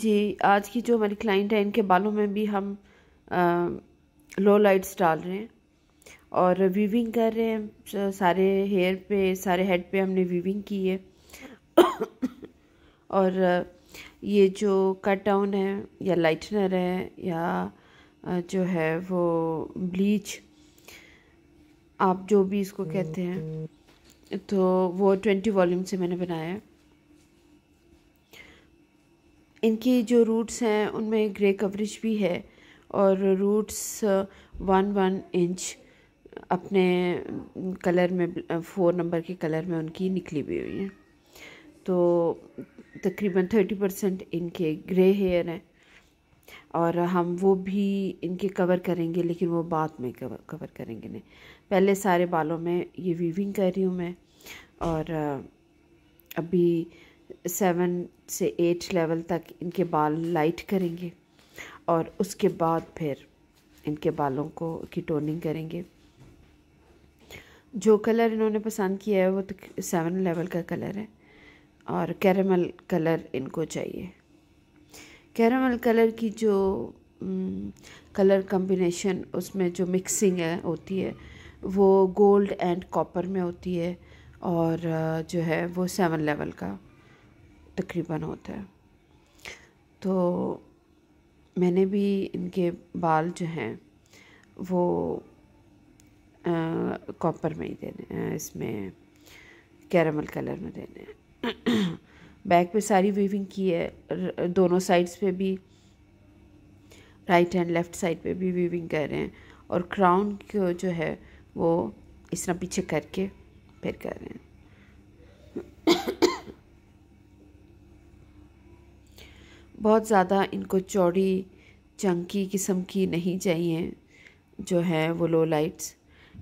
जी आज की जो हमारी क्लाइंट है इनके बालों में भी हम आ, लो लाइट्स डाल रहे हैं और वीविंग कर रहे हैं सारे हेयर पे सारे हेड पे हमने वीविंग की है और ये जो कट डाउन है या लाइटनर है या जो है वो ब्लीच आप जो भी इसको कहते हैं हम्म। तो वो ट्वेंटी वॉल्यूम से मैंने बनाया है इनकी जो रूट्स हैं उनमें ग्रे कवरेज भी है और रूट्स वन वन इंच अपने कलर uh, में फोर uh, नंबर के कलर में उनकी निकली हुई हुई हैं तो तकरीबन थर्टी परसेंट इनके ग्रे हेयर हैं और हम वो भी इनके कवर करेंगे लेकिन वो बाद में कवर कवर करेंगे नहीं पहले सारे बालों में ये वीविंग कर रही हूँ मैं और uh, अभी सेवन से एट लेवल तक इनके बाल लाइट करेंगे और उसके बाद फिर इनके बालों को की टोनिंग करेंगे जो कलर इन्होंने पसंद किया है वो तो सेवन लेवल का कलर है और कैरमल कलर इनको चाहिए कैरमल कलर की जो कलर कम्बिनेशन उसमें जो मिक्सिंग है होती है वो गोल्ड एंड कॉपर में होती है और जो है वो सेवन लेवल का तकरीबन होता है तो मैंने भी इनके बाल जो हैं वो कॉपर में ही देने हैं इसमें कैरमल कलर में देने हैं बैक पे सारी वीविंग की है दोनों साइड्स पे भी राइट हैंड लेफ़्ट साइड पे भी वीविंग कर रहे हैं और क्राउन को जो है वो इस तरह पीछे करके फिर कर रहे हैं बहुत ज़्यादा इनको चौड़ी चंकी किस्म की नहीं चाहिए जो है वो लो लाइट्स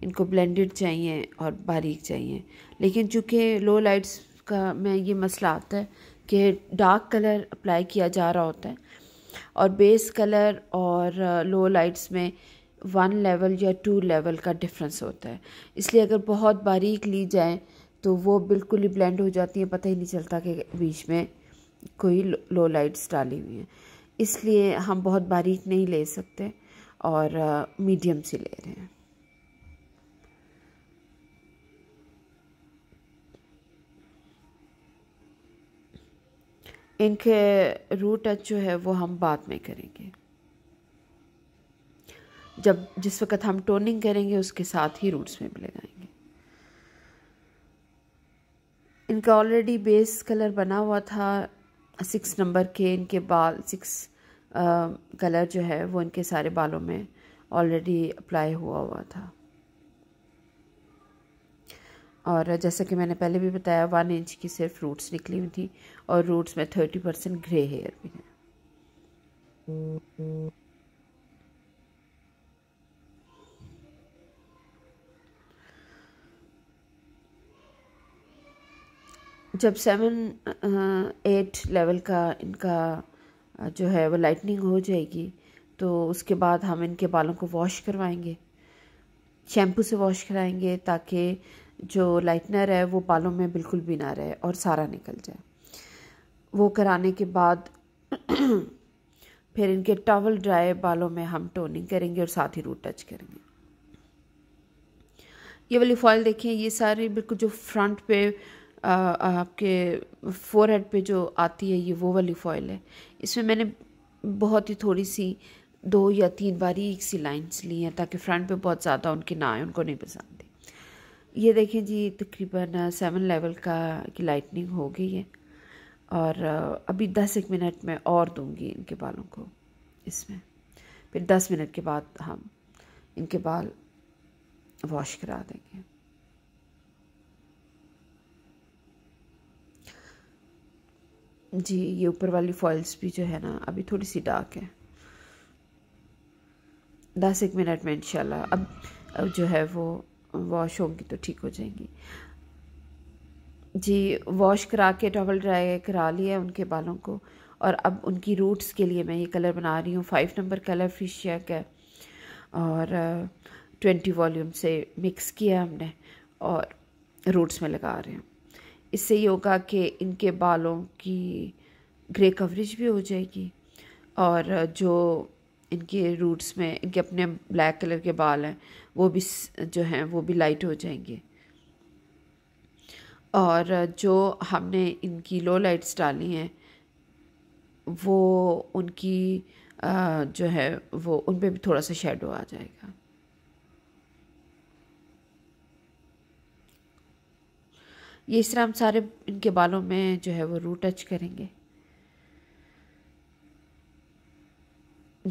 इनको ब्लेंडेड चाहिए और बारीक चाहिए लेकिन चूँकि लो लाइट्स का में ये मसला आता है कि डार्क कलर अप्लाई किया जा रहा होता है और बेस कलर और लो uh, लाइट्स में वन लेवल या टू लेवल का डिफरेंस होता है इसलिए अगर बहुत बारीक ली जाए तो वो बिल्कुल ही ब्लेंड हो जाती है पता ही नहीं चलता कि बीच में कोई लो लाइट्स डाली हुई हैं इसलिए हम बहुत बारीक नहीं ले सकते और मीडियम सी ले रहे हैं इनके रूट टच जो है वो हम बाद में करेंगे जब जिस वक्त हम टोनिंग करेंगे उसके साथ ही रूट्स में भी लगाएंगे इनका ऑलरेडी बेस कलर बना हुआ था सिक्स नंबर के इनके बाल सिक्स कलर जो है वो इनके सारे बालों में ऑलरेडी अप्लाई हुआ हुआ था और जैसा कि मैंने पहले भी बताया वन इंच की सिर्फ रूट्स निकली हुई थी और रूट्स में थर्टी परसेंट ग्रे हेयर भी है जब सेवन एट लेवल का इनका जो है वो लाइटनिंग हो जाएगी तो उसके बाद हम इनके बालों को वॉश करवाएंगे शैम्पू से वॉश कराएंगे ताकि जो लाइटनर है वो बालों में बिल्कुल भी ना रहे और सारा निकल जाए वो कराने के बाद फिर इनके टॉवल ड्राई बालों में हम टोनिंग करेंगे और साथ ही रूट टच करेंगे ये वाली फॉल देखें ये सारी बिल्कुल जो फ्रंट पे आपके फोरहेड पे जो आती है ये वो वाली फॉइल है इसमें मैंने बहुत ही थोड़ी सी दो या तीन एक सी लाइन्स ली हैं ताकि फ्रंट पे बहुत ज़्यादा उनकी ना आए उनको नहीं पसंद थी ये देखें जी तकरीबन सेवन लेवल का की लाइटनिंग हो गई है और अभी दस एक मिनट में और दूंगी इनके बालों को इसमें फिर दस मिनट के बाद हम इनके बाल वॉश करा देंगे जी ये ऊपर वाली फॉइल्स भी जो है ना अभी थोड़ी सी डार्क है दस एक मिनट में इंशाल्लाह अब, अब जो है वो वॉश होंगी तो ठीक हो जाएंगी जी वॉश करा के डबल ड्राई करा लिया है उनके बालों को और अब उनकी रूट्स के लिए मैं ये कलर बना रही हूँ फाइव नंबर कलर फिशियक है और ट्वेंटी uh, वॉल्यूम से मिक्स किया हमने और रूट्स में लगा रहे हैं इससे ये होगा कि इनके बालों की ग्रे कवरेज भी हो जाएगी और जो इनके रूट्स में इनके अपने ब्लैक कलर के बाल हैं वो भी जो हैं वो भी लाइट हो जाएंगे और जो हमने इनकी लो लाइट्स डाली हैं वो उनकी जो है वो उन पर भी थोड़ा सा शेडो आ जाएगा ये इस तरह हम सारे इनके बालों में जो है वो रू टच करेंगे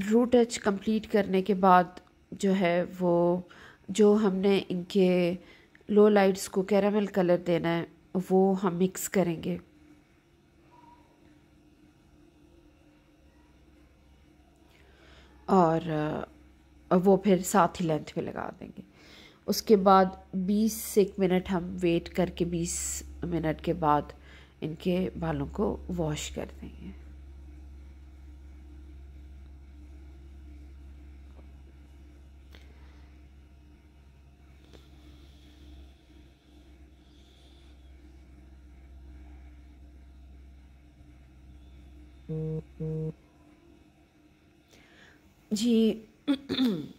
रू टच कंप्लीट करने के बाद जो है वो जो हमने इनके लो लाइट्स को कैरामल कलर देना है वो हम मिक्स करेंगे और वो फिर साथ ही लेंथ पे लगा देंगे उसके बाद 20 से एक मिनट हम वेट करके 20 मिनट के बाद इनके बालों को वॉश कर देंगे जी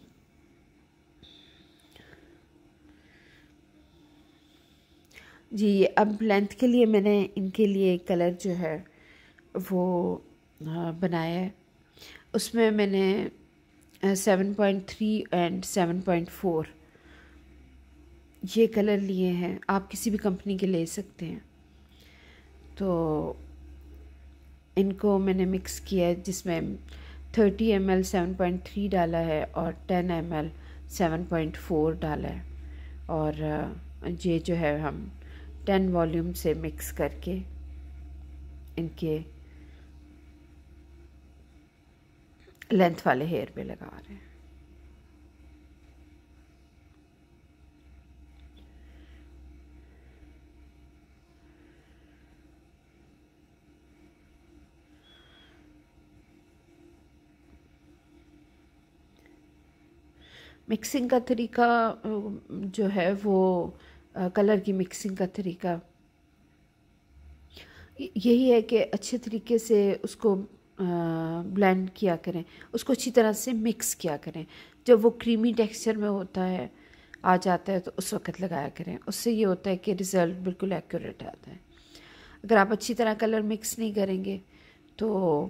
जी अब लेंथ के लिए मैंने इनके लिए कलर जो है वो बनाया है उसमें मैंने seven point three and seven point four ये कलर लिए हैं आप किसी भी कंपनी के ले सकते हैं तो इनको मैंने मिक्स किया है जिसमें thirty M L seven point three डाला है और ten M L seven point four डाला है और ये जो है हम टेन वॉल्यूम से मिक्स करके इनके लेंथ वाले हेयर पे लगा रहे हैं मिक्सिंग का तरीका जो है वो कलर की मिक्सिंग का तरीका यही है कि अच्छे तरीके से उसको ब्लेंड किया करें उसको अच्छी तरह से मिक्स किया करें जब वो क्रीमी टेक्सचर में होता है आ जाता है तो उस वक्त लगाया करें उससे ये होता है कि रिज़ल्ट बिल्कुल एक्यूरेट आता है अगर आप अच्छी तरह कलर मिक्स नहीं करेंगे तो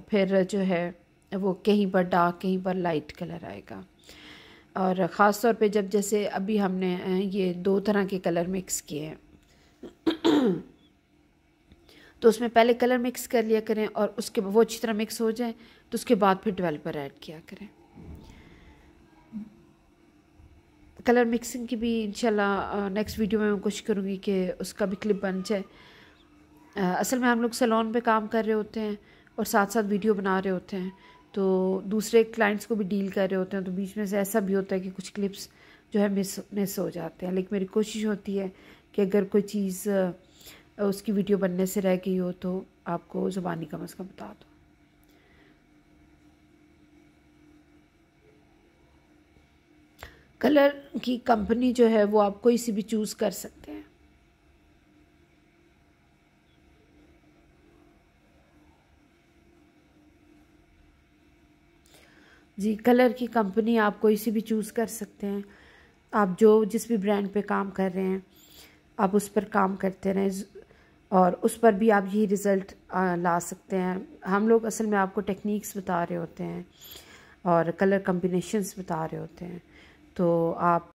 फिर जो है वो कहीं पर डार्क कहीं पर लाइट कलर आएगा और ख़ास तौर पे जब जैसे अभी हमने ये दो तरह के कलर मिक्स किए हैं तो उसमें पहले कलर मिक्स कर लिया करें और उसके वो अच्छी तरह मिक्स हो जाए तो उसके बाद फिर डेवलपर ऐड किया करें कलर मिक्सिंग की भी इंशाल्लाह नेक्स्ट वीडियो में मैं कोशिश करूँगी कि उसका भी क्लिप बन जाए असल में हम लोग सैलून पे काम कर रहे होते हैं और साथ साथ वीडियो बना रहे होते हैं तो दूसरे क्लाइंट्स को भी डील कर रहे होते हैं तो बीच में से ऐसा भी होता है कि कुछ क्लिप्स जो है मिस मिस हो जाते हैं लेकिन मेरी कोशिश होती है कि अगर कोई चीज़ उसकी वीडियो बनने से रह गई हो तो आपको ज़ुबानी कम अज़ कम बता दो कलर की कंपनी जो है वो आप कोई सी भी चूज़ कर सकते हैं जी कलर की कंपनी आप कोई सी भी चूज़ कर सकते हैं आप जो जिस भी ब्रांड पे काम कर रहे हैं आप उस पर काम करते रहें और उस पर भी आप यही रिज़ल्ट ला सकते हैं हम लोग असल में आपको टेक्निक्स बता रहे होते हैं और कलर कम्बिनेशनस बता रहे होते हैं तो आप